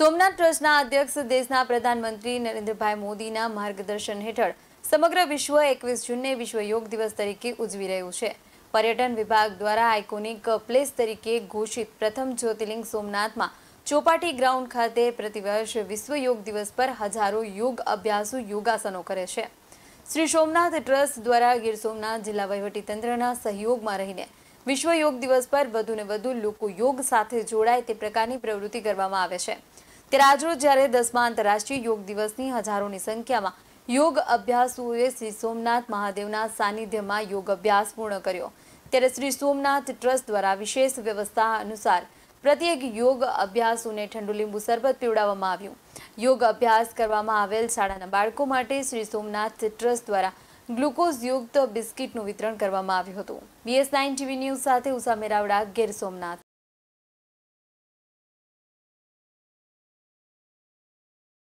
સોમનાથ ટ્રસ્ટના અધ્યક્ષ દેશના પ્રધાનમંત્રી નરેન્દ્રભાઈ મોદીના માર્ગદર્શન હેઠળ સમગ્ર વિશ્વ એકવીસ જૂનને વિશ્વ યોગ દિવસ તરીકે ઉજવી રહ્યું છે પર્યટન વિભાગ દ્વારા આઇકોનિક પ્લેસ તરીકે ઘોષિત પ્રથમ જ્યોતિર્લિંગ સોમનાથમાં ચોપાટી ગ્રાઉન્ડ ખાતે પ્રતિવર્ષ વિશ્વ યોગ દિવસ પર હજારો યોગ અભ્યાસુ યોગાસનો કરે છે શ્રી સોમનાથ ટ્રસ્ટ દ્વારા ગીર સોમનાથ જિલ્લા વહીવટીતંત્રના સહયોગમાં રહીને વિશ્વ યોગ દિવસ પર વધુને વધુ લોકો યોગ સાથે જોડાય તે પ્રકારની પ્રવૃત્તિ કરવામાં આવે છે ત્યારે આજરોજ જ્યારે દસમા આંતરરાષ્ટ્રીય યોગ દિવસની હજારોની સંખ્યામાં યોગ અભ્યાસુઓએ શ્રી સોમનાથ મહાદેવના સાનિધ્યમાં યોગ અભ્યાસ પૂર્ણ કર્યો ત્યારે શ્રી સોમનાથ ટ્રસ્ટ દ્વારા વિશેષ વ્યવસ્થા અનુસાર પ્રત્યેક યોગ અભ્યાસુને ઠંડુ લીંબુ શરબત પીવડાવવામાં આવ્યું યોગ અભ્યાસ કરવામાં આવેલ શાળાના બાળકો માટે શ્રી સોમનાથ ટ્રસ્ટ દ્વારા ગ્લુકોઝયુક્ત બિસ્કિટનું વિતરણ કરવામાં આવ્યું હતું બીએસ નાઇન ટીવી ન્યૂઝ સાથે ઉષા મેરાવડા ગીર સોમનાથ